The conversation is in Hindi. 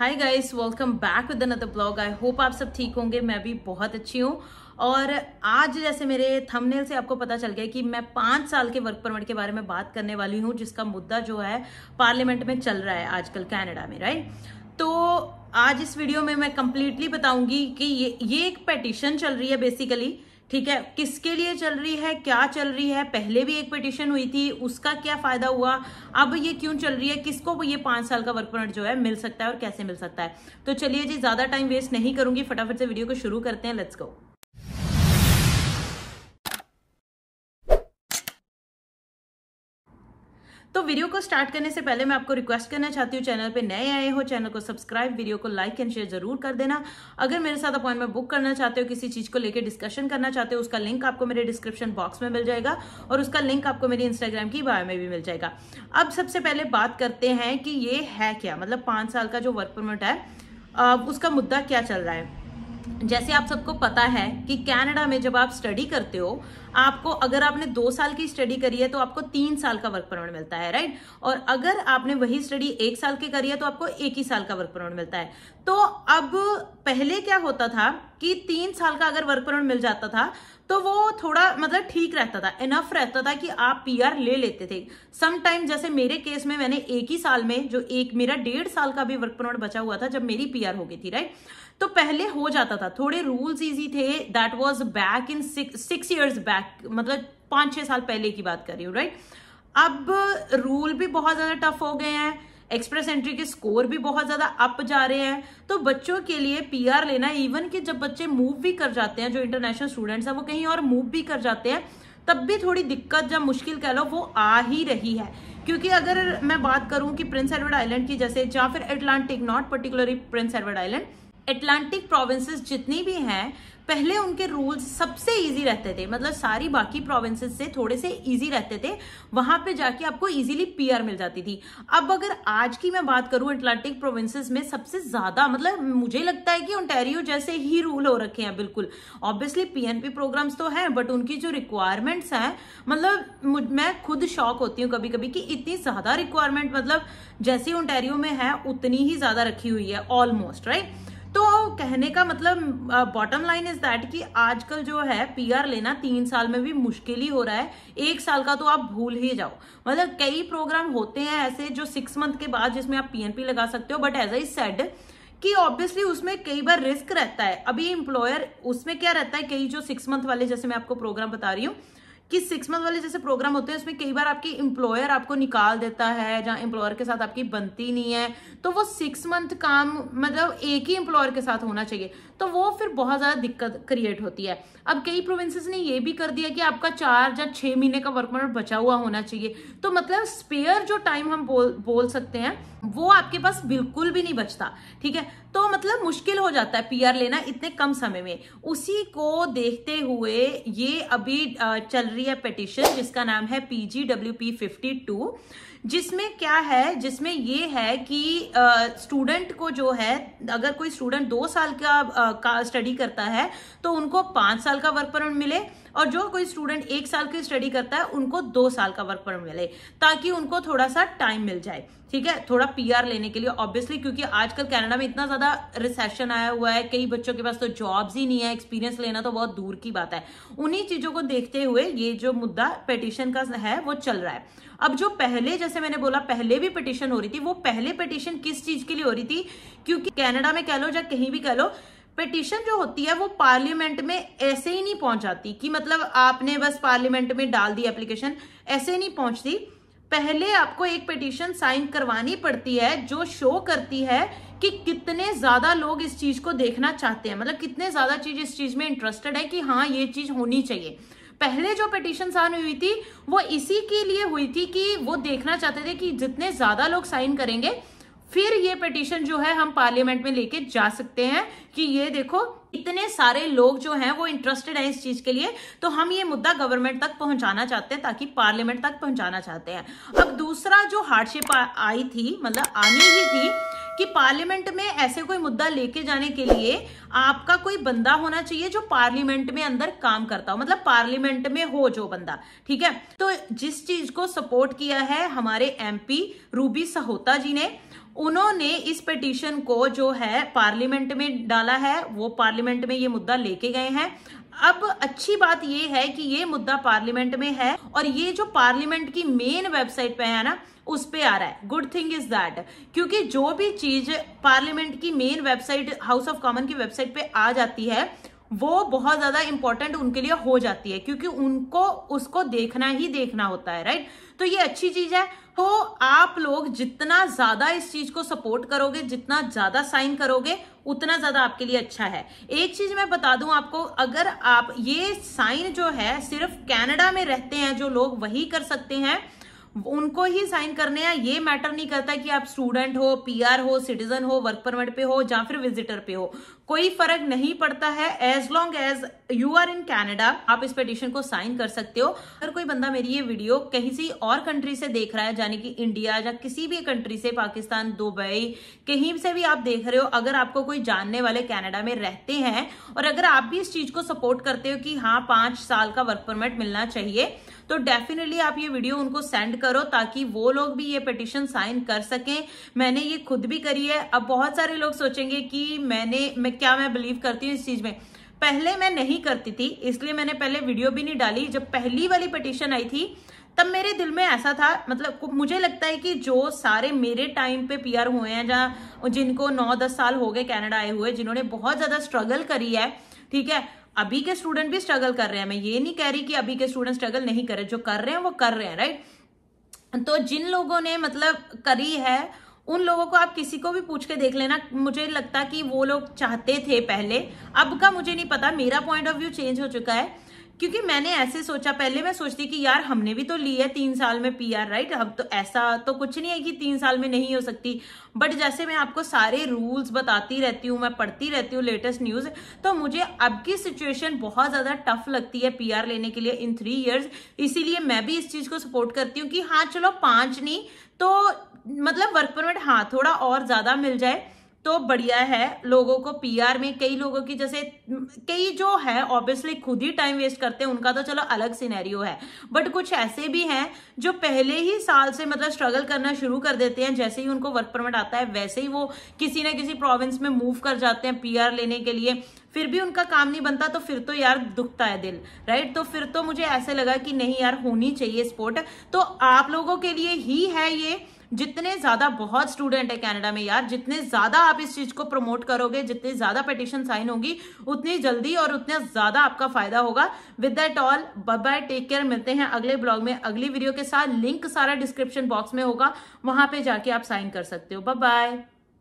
high guys welcome back with another blog I hope आप सब ठीक होंगे मैं भी बहुत अच्छी हूँ और आज जैसे मेरे थंबनेल से आपको पता चल गया कि मैं पाँच साल के वर्क परमिट के बारे में बात करने वाली हूँ जिसका मुद्दा जो है पार्लियामेंट में चल रहा है आजकल कनाडा में राइट तो आज इस वीडियो में मैं कंप्लीटली बताऊंगी कि ये ये एक पेटिशन चल रही है बेसिकली ठीक है किसके लिए चल रही है क्या चल रही है पहले भी एक पिटिशन हुई थी उसका क्या फायदा हुआ अब ये क्यों चल रही है किसको ये पांच साल का वर्क परमिट जो है मिल सकता है और कैसे मिल सकता है तो चलिए जी ज्यादा टाइम वेस्ट नहीं करूंगी फटाफट से वीडियो को शुरू करते हैं लेट्स गो तो वीडियो को स्टार्ट करने से पहले मैं आपको रिक्वेस्ट करना चाहती हूँ चैनल पे नए आए हो चैनल को सब्सक्राइब वीडियो को लाइक एंड शेयर जरूर कर देना अगर मेरे साथ अपॉइंटमेंट बुक करना चाहते हो किसी चीज को लेकर डिस्कशन करना चाहते हो उसका लिंक आपको मेरे डिस्क्रिप्शन बॉक्स में मिल जाएगा और उसका लिंक आपको मेरी इंस्टाग्राम की बायो में भी मिल जाएगा अब सबसे पहले बात करते हैं कि ये है क्या मतलब पांच साल का जो वर्क परमिट है उसका मुद्दा क्या चल रहा है जैसे आप सबको पता है कि कनाडा में जब आप स्टडी करते हो आपको अगर आपने दो साल की स्टडी करी है तो आपको तीन साल का वर्क परमिट मिलता है राइट और अगर आपने वही स्टडी एक साल की करी है तो आपको एक ही साल का वर्क परमिट मिलता है तो अब पहले क्या होता था कि तीन साल का अगर वर्क परमिट मिल जाता था तो वो थोड़ा मतलब ठीक रहता था इनफ रहता था कि आप पीआर ले लेते थे समटाइम जैसे मेरे केस में मैंने एक ही साल में जो एक मेरा डेढ़ साल का भी वर्क परमिट बचा हुआ था जब मेरी पीआर हो गई थी राइट तो पहले हो जाता था थोड़े रूल्स इजी थे that was back in six years back back मतलब पांच छह साल पहले की बात कर रही हूँ राइट अब रूल भी बहुत ज़्यादा टफ हो गए हैं एक्सप्रेस एंट्री के स्कोर भी बहुत ज़्यादा अप जा रहे हैं तो बच्चों के लिए पीआर लेना इवन कि जब बच्चे मूव भी कर जाते हैं जो इंटरनेशनल स्टूडेंट्स हैं वो कहीं और मूव भी कर जाते हैं तब भी थोड़ी दिक्कत या मुश्किल कह लो वो आ ही रही है क्योंकि अगर मैं बात करूं कि प्रिंस एडवर्ड आइलैंड की जैसे या फिर Atlantic not particularly Prince Edward Island Atlantic provinces जितनी भी हैं पहले उनके रूल्स सबसे इजी रहते थे मतलब सारी बाकी प्रोविंसेस से थोड़े से इजी रहते थे वहां पे जाके आपको इजीली पीआर मिल जाती थी अब अगर आज की मैं बात करूं एटलांटिक प्रोविंसेस में सबसे ज्यादा मतलब मुझे लगता है कि ओंटेरियो जैसे ही रूल हो रखे हैं बिल्कुल ऑब्वियसली पीएनपी प्रोग्राम्स तो हैं बट उनकी जो रिक्वायरमेंट्स हैं मतलब मैं खुद शौक होती हूँ कभी कभी कि इतनी ज्यादा रिक्वायरमेंट मतलब जैसी ओंटेरियो में है उतनी ही ज्यादा रखी हुई है ऑलमोस्ट राइट तो कहने का मतलब बॉटम लाइन इज दैट कि आजकल जो है पीआर लेना तीन साल में भी मुश्किल ही हो रहा है एक साल का तो आप भूल ही जाओ मतलब कई प्रोग्राम होते हैं ऐसे जो सिक्स मंथ के बाद जिसमें आप पीएनपी लगा सकते हो बट एज आई सेड कि ऑब्वियसली उसमें कई बार रिस्क रहता है अभी इंप्लॉयर उसमें क्या रहता है कई जो सिक्स मंथ वाले जैसे मैं आपको प्रोग्राम बता रही हूँ कि सिक्स मंथ वाले जैसे प्रोग्राम होते हैं उसमें कई बार आपकी एम्प्लॉयर आपको निकाल देता है जहाँ एम्प्लॉयर के साथ आपकी बनती नहीं है तो वो सिक्स मंथ काम मतलब एक ही एम्प्लॉयर के साथ होना चाहिए तो वो फिर बहुत ज़्यादा दिक्कत क्रिएट होती है अब कई प्रोविंसेस ने ये भी कर दिया कि आपका चार या छह महीने का वर्क परमिट बचा हुआ होना चाहिए तो मतलब स्पेयर जो टाइम हम बोल बोल सकते हैं वो आपके पास बिल्कुल भी नहीं बचता ठीक है तो मतलब मुश्किल हो जाता है पीआर लेना इतने कम समय में उसी को देखते हुए ये अभी चल रही है पिटिशन जिसका नाम है पीजीडब्ल्यूपी 52 जिसमें क्या है जिसमें ये है कि स्टूडेंट को जो है अगर कोई स्टूडेंट दो साल का, का स्टडी करता है तो उनको पांच साल का वर्क परमिट मिले और जो कोई स्टूडेंट एक साल की स्टडी करता है उनको दो साल का वर्क परमिट मिले ताकि उनको थोड़ा सा टाइम मिल जाए ठीक है थोड़ा पीआर लेने के लिए ऑब्वियसली क्योंकि आजकल कनाडा में इतना ज्यादा रिसेशन आया हुआ है कई बच्चों के पास तो जॉब्स ही नहीं है एक्सपीरियंस लेना तो बहुत दूर की बात है उन्हीं चीजों को देखते हुए ये जो मुद्दा पिटिशन का है वो चल रहा है अब जो पहले जैसे मैंने बोला पहले भी पिटिशन हो रही थी वो पहले पिटिशन किस चीज के लिए हो रही थी क्योंकि कैनेडा में कह लो या कहीं भी कह लो पिटिशन जो होती है वो पार्लियामेंट में ऐसे ही नहीं पहुंचाती कि मतलब आपने बस पार्लियामेंट में डाल दी एप्लीकेशन ऐसे नहीं पहुंचती पहले आपको एक पिटिशन साइन करवानी पड़ती है जो शो करती है कि कितने ज्यादा लोग इस चीज को देखना चाहते हैं मतलब कितने ज्यादा चीज इस चीज में इंटरेस्टेड है कि हाँ ये चीज होनी चाहिए पहले जो पिटिशन साइन हुई थी वो इसी के लिए हुई थी कि वो देखना चाहते थे कि जितने ज्यादा लोग साइन करेंगे फिर ये पिटिशन जो है हम पार्लियामेंट में लेके जा सकते हैं कि ये देखो इतने सारे लोग जो हैं वो इंटरेस्टेड हैं इस चीज के लिए तो हम ये मुद्दा गवर्नमेंट तक पहुंचाना चाहते हैं ताकि पार्लियामेंट तक पहुंचाना चाहते हैं अब दूसरा जो हार्डशिप आई थी मतलब आनी ही थी कि पार्लियामेंट में ऐसे कोई मुद्दा लेके जाने के लिए आपका कोई बंदा होना चाहिए जो पार्लियामेंट में अंदर काम करता हो मतलब पार्लियामेंट में हो जो बंदा ठीक है तो जिस चीज को सपोर्ट किया है हमारे एमपी रूबी सहोता जी ने उन्होंने इस पिटीशन को जो है पार्लियामेंट में डाला है वो पार्लियामेंट में ये मुद्दा लेके गए हैं अब अच्छी बात ये है कि ये मुद्दा पार्लियामेंट में है और ये जो पार्लियामेंट की मेन वेबसाइट पे है ना उस पे आ रहा है गुड थिंग इज दैट क्योंकि जो भी चीज पार्लियामेंट की main website House of Common की वेबसाइट पे आ जाती है वो बहुत ज्यादा इंपॉर्टेंट उनके लिए हो जाती है क्योंकि उनको उसको देखना ही देखना होता है राइट तो ये अच्छी चीज है तो आप लोग जितना ज्यादा इस चीज को सपोर्ट करोगे जितना ज्यादा साइन करोगे उतना ज्यादा आपके लिए अच्छा है एक चीज मैं बता दूं आपको अगर आप ये साइन जो है सिर्फ कैनेडा में रहते हैं जो लोग वही कर सकते हैं उनको ही साइन करने हैं ये मैटर नहीं करता कि आप स्टूडेंट हो पीआर हो सिटीजन हो वर्क परमिट पे हो या फिर विजिटर पे हो कोई फर्क नहीं पड़ता है as long as you are in Canada आप इस पिटिशन को साइन कर सकते हो अगर कोई बंदा मेरी ये वीडियो कहीं से और कंट्री से देख रहा है यानी कि इंडिया या किसी भी कंट्री से पाकिस्तान दुबई कहीं से भी आप देख रहे हो अगर आपको कोई जानने वाले कैनेडा में रहते हैं और अगर आप भी इस चीज को सपोर्ट करते हो कि हाँ पांच साल का वर्क परमिट मिलना चाहिए तो डेफिनेटली आप ये वीडियो उनको सेंड करो ताकि वो लोग भी ये पिटिशन साइन कर सकें मैंने ये खुद भी करी है अब बहुत सारे लोग सोचेंगे कि मैंने मैं क्या मैं बिलीव करती हूँ इस चीज में पहले मैं नहीं करती थी इसलिए मैंने पहले वीडियो भी नहीं डाली जब पहली वाली पिटिशन आई थी तब मेरे दिल में ऐसा था मतलब मुझे लगता है कि जो सारे मेरे टाइम पे पीआर हुए हैं जहाँ जिनको नौ दस साल हो गए कनाडा आए हुए जिन्होंने बहुत ज़्यादा स्ट्रगल करी है ठीक है अभी के स्टूडेंट भी स्ट्रगल कर रहे हैं मैं ये नहीं कह रही कि अभी के स्टूडेंट स्ट्रगल नहीं कर रहे जो कर रहे हैं वो कर रहे हैं राइट तो जिन लोगों ने मतलब करी है उन लोगों को आप किसी को भी पूछ के देख लेना मुझे लगता कि वो लोग चाहते थे पहले अब का मुझे नहीं पता मेरा पॉइंट ऑफ व्यू चेंज हो चुका है क्योंकि मैंने ऐसे सोचा पहले मैं सोचती कि यार हमने भी तो ली है तीन साल में पीआर राइट अब तो ऐसा तो कुछ नहीं है कि तीन साल में नहीं हो सकती बट जैसे मैं आपको सारे रूल्स बताती रहती हूँ मैं पढ़ती रहती हूँ लेटेस्ट न्यूज तो मुझे अब की सिचुएशन बहुत ज्यादा टफ लगती है पीआर लेने के लिए इन थ्री ईयर्स इसीलिए मैं भी इस चीज को सपोर्ट करती हूँ कि हाँ चलो पांच नहीं तो मतलब वर्क परमिट हाँ थोड़ा और ज्यादा मिल जाए तो बढ़िया है लोगों को पीआर में कई लोगों की जैसे कई जो है ऑब्वियसली खुद ही टाइम वेस्ट करते हैं उनका तो चलो अलग सिनेरियो है बट कुछ ऐसे भी हैं जो पहले ही साल से मतलब स्ट्रगल करना शुरू कर देते हैं जैसे ही उनको वर्क परमिट आता है वैसे ही वो किसी ना किसी प्रोविंस में मूव कर जाते हैं पी लेने के लिए फिर भी उनका काम नहीं बनता तो फिर तो यार दुखता है दिल राइट तो फिर तो मुझे ऐसे लगा कि नहीं यार होनी चाहिए स्पोर्ट तो आप लोगों के लिए ही है ये जितने ज्यादा बहुत स्टूडेंट है कैनेडा में यार जितने ज्यादा आप इस चीज को प्रमोट करोगे जितनी ज्यादा पिटिशन साइन होगी उतनी जल्दी और उतना ज्यादा आपका फायदा होगा with that all bye take care मिलते हैं अगले ब्लॉग में अगली वीडियो के साथ लिंक सारा डिस्क्रिप्शन बॉक्स में होगा वहां पे जाके आप साइन कर सकते हो बाय